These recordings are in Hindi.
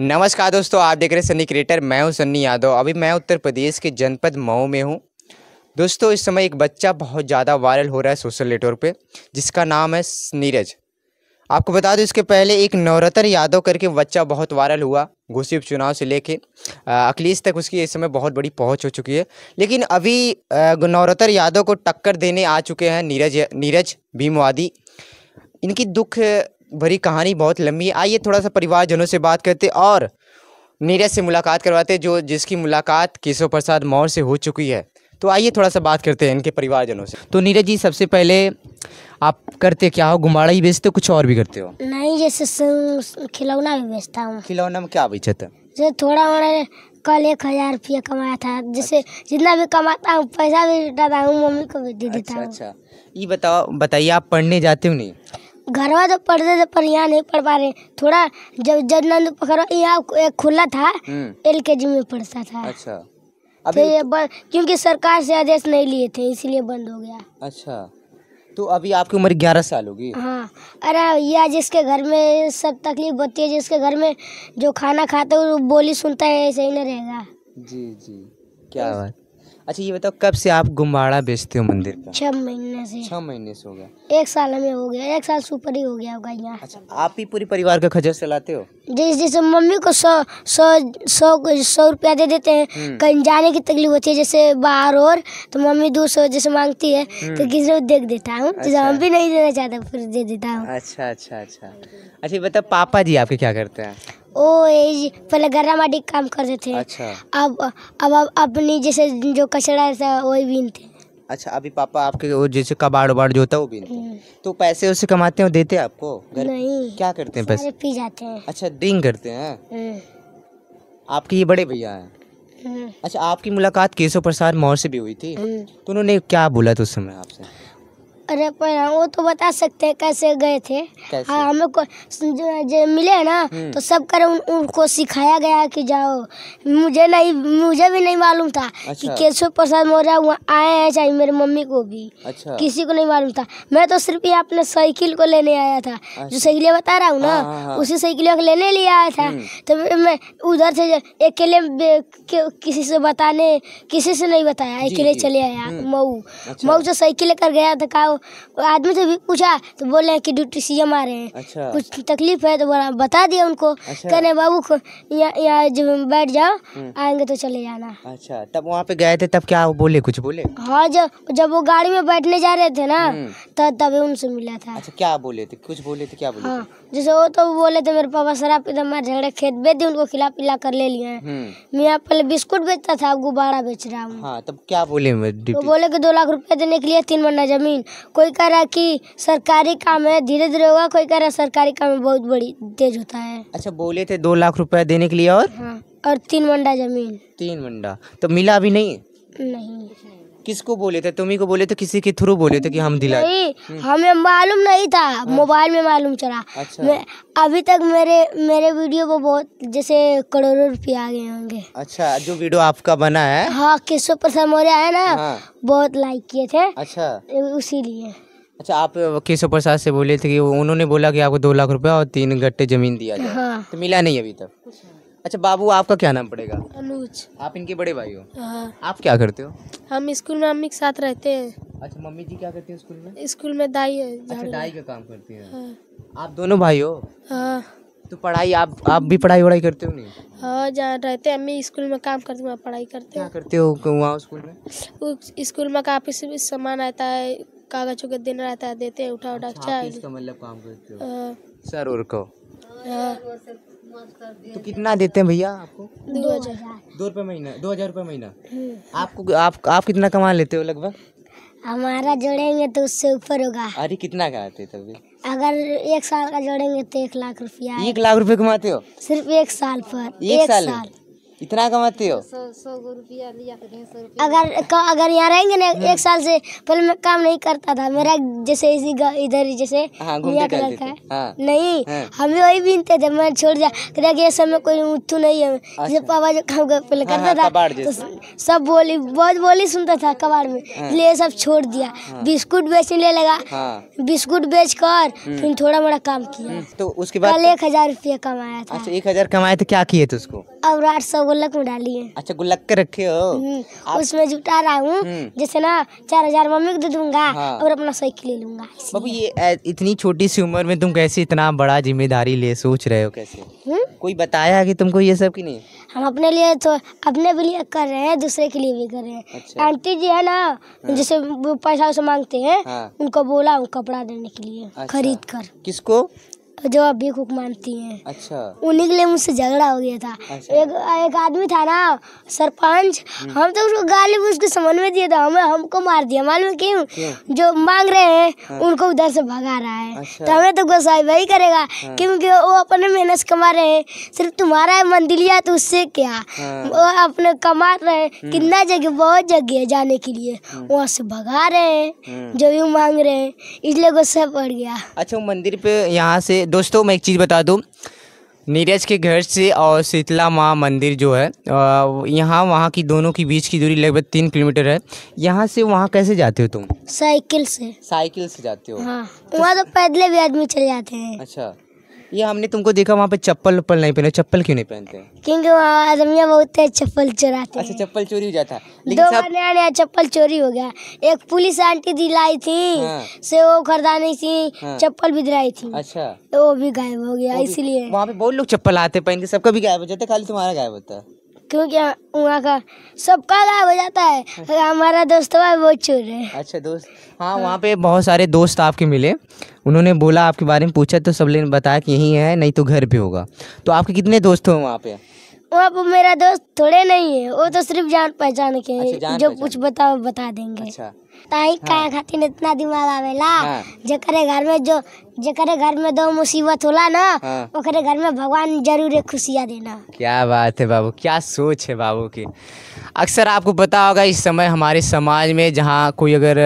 नमस्कार दोस्तों आप देख रहे हैं सन्नी क्रिएटर मैं हूं सन्नी यादव अभी मैं उत्तर प्रदेश के जनपद मऊ में हूं दोस्तों इस समय एक बच्चा बहुत ज़्यादा वायरल हो रहा है सोशल नेटवर्क पे जिसका नाम है नीरज आपको बता दूं इसके पहले एक नवरत्न यादव करके बच्चा बहुत वायरल हुआ घोषित चुनाव से लेके अखिलेश तक उसकी इस समय बहुत बड़ी पहुंच हो चुकी है लेकिन अभी नवरत्न यादव को टक्कर देने आ चुके हैं नीरज नीरज भीमवादी इनकी दुख भरी कहानी बहुत लंबी है आइए थोड़ा सा परिवारजनों से बात करते और नीरज से मुलाकात करवाते जो जिसकी मुलाकात केशव प्रसाद मौर्य से हो चुकी है तो आइए थोड़ा सा बात करते हैं इनके परिवारजनों से तो नीरज जी सबसे पहले आप करते क्या हो गुमाड़ा ही बेचते हो कुछ और भी करते हो नहीं जैसे खिलौना भी बेचता हूँ खिलौना में क्या बेचते जो थोड़ा मैंने कल एक हज़ार रुपया कमाया था जैसे जितना भी कमाता हूँ पैसा भी डाता हूँ मम्मी को भी दे देता अच्छा, हूँ अच्छा ये बताओ बताइए आप पढ़ने जाते हो नहीं घरवा तो पढ़ते थे पर यहाँ नहीं पढ़ पा रहे थोड़ा जब नंद पकड़ो यहाँ एक खुला था हम्म। एल के जी में पढ़ता था अच्छा तो अभी ये क्योंकि सरकार से आदेश नहीं लिए थे इसीलिए बंद हो गया अच्छा तो अभी आपकी उम्र ग्यारह साल होगी हाँ अरे या जिसके घर में सब तकलीफ होती है जिसके घर में जो खाना खाते है वो बोली सुनता है ऐसे ही नहीं रहेगा जी जी क्या तो बात अच्छा ये बताओ कब से आप गुम्बाड़ा बेचते हो मंदिर का छह महीने से छह महीने से हो गया एक साल हमें हो गया एक साल सुपर ही हो गया होगा यहाँ अच्छा आप ही पूरे परिवार का खजर चलाते हो जैसे जैसे मम्मी को सौ सौ सौ सौ रुपया दे देते हैं हम्म। कहीं जाने की तकलीफ होती है जैसे बाहर और तो मम्मी दो सौ जैसे मांगती है तो हम्म। किसी को देख देता हूँ अच्छा। हम भी नहीं देना चाहता फिर दे देता हूँ अच्छा अच्छा अच्छा अच्छा बताओ पापा जी आपके क्या करते हैं वो पहले गर्रा माटी काम करते थे अच्छा अब अब अब अपनी जैसे जो कचरा रहता है वही बीनते अच्छा अभी पापा आपके वो जैसे कबाड़ उबाड़ जो होता है वो बीनते हम्म। तो पैसे उसे कमाते हैं देते हैं आपको घर नहीं क्या करते हैं पैसे पी जाते हैं अच्छा ड्रिंक करते हैं हम्म। आपके ये बड़े भैया हैं हम्म। अच्छा आपकी मुलाकात केशव प्रसाद मौर्य से भी हुई थी तो उन्होंने क्या बोला था उस समय आपसे अरे पर वो तो बता सकते हैं कैसे गए थे कैसे? हाँ, हमें को जो, जो मिले ना हम्म। तो सब कर उन, उनको सिखाया गया कि जाओ मुझे नहीं मुझे भी नहीं मालूम था अच्छा। कि केशव प्रसाद मौर्य वहाँ आए हैं चाहे मेरे मम्मी को भी अच्छा। किसी को नहीं मालूम था मैं तो सिर्फ ही अपने साइकिल को लेने आया था अच्छा। जो साइकिल बता रहा हूँ ना हाँ, हाँ, उसी साइकिल को लेने लिए आया था हम्म। तो मैं उधर से अकेले किसी से बताने किसी से नहीं बताया अकेले चले आया हम्म। मऊ अच्छा। मऊ जो साइकिल लेकर गया था कहा आदमी से भी पूछा तो बोले कि ड्यूटी सी एम आ रहे हैं अच्छा। कुछ तकलीफ है तो बता दिया उनको अच्छा। कहने बाबू को यहाँ जब बैठ जाओ हम्म। आएंगे तो चले जाना अच्छा तब वहाँ पे गए थे तब क्या बोले कुछ बोले हाँ जब जब वो गाड़ी में बैठने जा रहे थे ना तब हम्म। तब तो उनसे मिला था अच्छा क्या बोले थे कुछ बोले थे क्या बोले हाँ जैसे वो तो बोले थे मेरे पापा शराब पीता मार झगड़े खेत बेच दी उनको खिला पिला कर ले लिया हम्म। मैं यहाँ पहले बिस्कुट बेचता था अब गुब्बारा बेच रहा हूँ हाँ, तब क्या बोले तो बोले कि दो लाख रुपया देने के लिए तीन महीना जमीन कोई कह रहा कि सरकारी काम है धीरे धीरे होगा कोई कह रहा सरकारी काम में बहुत बड़ी तेज होता है अच्छा बोले थे दो लाख रुपए देने के लिए और हाँ और तीन मंडा जमीन तीन मंडा तो मिला अभी नहीं नहीं किसको बोले थे तुम्ही को बोले थे किसी के थ्रू बोले थे कि हम दिला हम्म। हमें मालूम नहीं था हाँ। मोबाइल में मालूम चला अच्छा। मैं अभी तक मेरे मेरे वीडियो को बहुत जैसे करोड़ों रुपये आ गए होंगे अच्छा जो वीडियो आपका बना है हाँ किशो प्रसाद मौर्य है ना हाँ। बहुत लाइक किए थे अच्छा उसी लिए अच्छा आप केशव प्रसाद से बोले थे कि उन्होंने बोला कि आपको दो लाख रुपया और तीन गट्टे जमीन दिया जाए हाँ। तो मिला नहीं अभी तक अच्छा। अच्छा बाबू आपका क्या नाम पड़ेगा अनुज आप इनके बड़े भाई हो हाँ। आप क्या करते हो हम स्कूल में मम्मी के साथ रहते हैं अच्छा मम्मी जी क्या करती हैं स्कूल में स्कूल में दाई है अच्छा दाई का काम करती हैं हाँ। आप दोनों भाई हो हाँ। तो पढ़ाई आप आप भी पढ़ाई वढ़ाई करते हो नहीं हाँ जहाँ रहते हैं मम्मी स्कूल में काम करती हूँ पढ़ाई करते हैं करते हो वहाँ स्कूल में स्कूल में काफ़ी सामान आता है कागज उगज दिन रहता है देते हैं उठा उठा अच्छा मतलब काम करते हो सर और कहो तो कितना देते हैं भैया आपको दो हजार दो रुपये महीना दो हजार रुपये महीना हम्म। आपको आप आप कितना कमा लेते हो लगभग हमारा जोड़ेंगे तो उससे ऊपर होगा अरे कितना कमाते तभी अगर एक साल का जोड़ेंगे तो एक लाख रुपया एक लाख रुपए कमाते हो सिर्फ एक साल पर एक, एक साल, साल। इतना कमाती हो तो सौ रुपया लिया अगर अगर यहाँ रहेंगे ना एक साल से पहले मैं काम नहीं करता था मेरा जैसे इसी इधर जैसे हाँ, लड़का है हाँ, नहीं हाँ, हमें वही बीनते थे मैं छोड़ दिया कहता कि इस समय कोई उठू नहीं है अच्छा। जब पापा जो काम पहले हाँ, करता हाँ, था तो सब बोली बहुत बोली सुनता था कबाड़ में इसलिए हाँ। सब छोड़ दिया बिस्कुट बेचने लगा बिस्कुट बेच कर हम्म। फिर थोड़ा मोड़ा काम किया हम्म, तो उसके बाद एक हजार रुपया कमाया था अच्छा, एक हजार कमाया तो क्या किए थे उसको अब आठ सौ गुल्लक में डाली है अच्छा गुल्लक के रखे हो हम्म, आप... उसमें जुटा रहा हूँ हम्म। जैसे ना चार हजार मम्मी को दे दूंगा हाँ। और अपना साइकिल ले लूंगा बाबू ये इतनी छोटी सी उम्र में तुम कैसे इतना बड़ा जिम्मेदारी ले सोच रहे हो कैसे हम्म? कोई बताया कि तुमको ये सब की नहीं हम अपने लिए तो अपने भी लिए कर रहे हैं दूसरे के लिए भी कर रहे हैं अच्छा। आंटी जी है ना हाँ। जैसे पैसा मांगते हैं हाँ। उनको बोला हूँ कपड़ा देने के लिए अच्छा। खरीद कर किसको जो अभी कुक मानती हैं अच्छा उन्हीं के लिए मुझसे झगड़ा हो गया था अच्छा। एक एक आदमी था ना सरपंच हम्म। हम तो उसको गाली भी उसके समझ में दिया था हमें हमको मार दिया मालूम क्यों जो मांग रहे हैं हाँ। उनको उधर से भगा रहा है अच्छा। तो हमें तो गुस्सा वही करेगा हाँ। क्योंकि वो अपने मेहनत कमा रहे हैं सिर्फ तुम्हारा मन दिलिया तो उससे क्या हाँ। वो अपने कमा रहे हैं हम्म। कितना जगह बहुत जगह है जाने के लिए हम्म। वहाँ से भगा रहे हैं जो भी मांग रहे हैं इसलिए गुस्सा पड़ गया अच्छा मंदिर पे यहाँ से दोस्तों मैं एक चीज़ बता दूँ नीरज के घर से और शीतला माँ मंदिर जो है यहाँ वहाँ की दोनों के बीच की दूरी लगभग तीन किलोमीटर है यहाँ से वहाँ कैसे जाते हो तुम साइकिल से साइकिल से जाते हो हाँ तो, वहाँ तो पैदल भी आदमी चले जाते हैं अच्छा ये हमने तुमको देखा वहाँ पे चप्पल उप्पल नहीं पहने चप्पल क्यों नहीं पहनते क्योंकि वहाँ आदमियाँ बहुत चप्पल चुराते अच्छा चप्पल चोरी हो जाता दो बार नया नया चप्पल चोरी हो गया एक पुलिस आंटी दिलाई थी हाँ। से वो खरीदा नहीं थी हाँ। चप्पल भी दिलाई थी अच्छा तो वो भी गायब हो गया इसीलिए वहाँ पे बहुत लोग चप्पल आते पहन के सबका भी गायब हो जाता खाली तुम्हारा गायब होता है क्योंकि वहाँ का सबका गायब हो जाता है हमारा दोस्त वो तो चोर है अच्छा दोस्त हाँ, हाँ वहाँ पे बहुत सारे दोस्त आपके मिले उन्होंने बोला आपके बारे में पूछा तो सब ने बताया कि यही है नहीं तो घर पे होगा तो आपके कितने दोस्त हो वहाँ पे वहाँ पर मेरा दोस्त थोड़े नहीं है वो तो सिर्फ जान पहचान के अच्छा, जो कुछ बताओ बता देंगे अच्छा ताई हाँ। का खातिर इतना दिमाग आवेला हाँ। जकरे घर में जो जकरे घर में दो मुसीबत होला ना हाँ। घर में भगवान जरूर खुशियाँ देना क्या बात है बाबू क्या सोच है बाबू की अक्सर आपको पता होगा इस समय हमारे समाज में जहाँ कोई अगर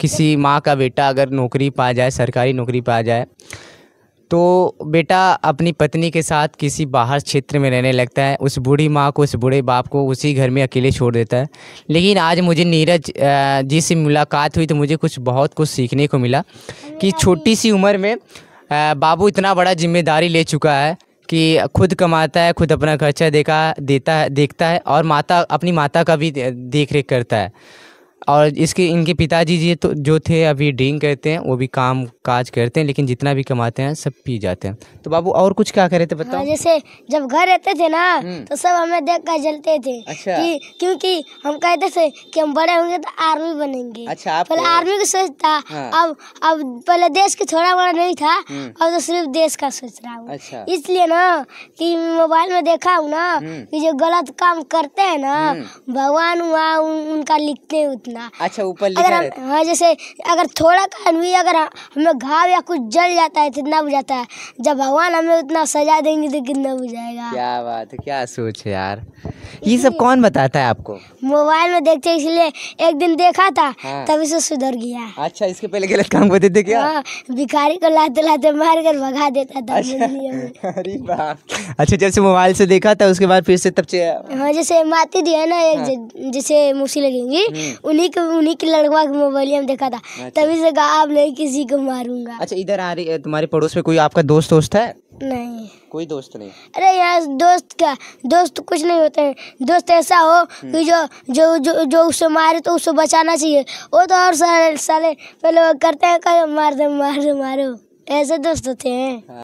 किसी माँ का बेटा अगर नौकरी पा जाए सरकारी नौकरी पा जाए तो बेटा अपनी पत्नी के साथ किसी बाहर क्षेत्र में रहने लगता है उस बूढ़ी माँ को उस बूढ़े बाप को उसी घर में अकेले छोड़ देता है लेकिन आज मुझे नीरज जी से मुलाकात हुई तो मुझे कुछ बहुत कुछ सीखने को मिला कि छोटी सी उम्र में बाबू इतना बड़ा जिम्मेदारी ले चुका है कि खुद कमाता है खुद अपना खर्चा देखा देता है देखता है और माता अपनी माता का भी देख रेख करता है और इसके इनके पिताजी जी तो जो थे अभी ड्रिंक करते हैं वो भी काम काज करते हैं लेकिन जितना भी कमाते हैं सब पी जाते हैं तो बाबू और कुछ क्या करे थे हाँ, बताओ हाँ, जैसे जब घर रहते थे ना हम्म। तो सब हमें देख कर जलते थे अच्छा। कि, क्योंकि हम कहते थे कि हम बड़े होंगे तो आर्मी बनेंगे अच्छा पहले आर्मी का सोच था हाँ। अब अब पहले देश के थोड़ा बड़ा नहीं था हम्म। अब तो सिर्फ देश का सोच रहा हूँ अच्छा। इसलिए ना कि मोबाइल में देखा हूँ ना हम्म। कि जो गलत काम करते है ना भगवान हुआ उनका लिखते उतना ना अच्छा ऊपर अगर हम हाँ जैसे अगर थोड़ा कान भी अगर हमें घाव या कुछ जल जाता है तो इतना बुझाता है जब भगवान हमें उतना सजा देंगे तो कितना बुझाएगा क्या बात है क्या सोच है यार ये सब कौन बताता है आपको मोबाइल में देखते इसलिए एक दिन देखा था हाँ। तभी से सुधर गया अच्छा इसके पहले गलत काम करते थे क्या हाँ, भिखारी को लाते लाते मार कर भगा देता था अच्छा, अरे अच्छा जैसे मोबाइल से देखा था उसके बाद फिर से तब हाँ जैसे माती दी है ना एक हाँ। जैसे मुसी लगेंगी हम्म। उन्हीं उन्हीं के उन्हीं के लड़वा के मोबाइल हम देखा था अच्छा। तभी से कहा अब नहीं किसी को मारूंगा अच्छा इधर आ रही है तुम्हारे पड़ोस में कोई आपका दोस्त दोस्त है नहीं कोई दोस्त नहीं अरे यार दोस्त क्या दोस्त तो कुछ नहीं होते हैं दोस्त ऐसा हो हम्म। कि जो जो जो जो उसे मारे तो उसे बचाना चाहिए वो तो और साले साले पहले करते हैं कहे मार दे मार दे मारो ऐसे दोस्त होते हैं हाँ।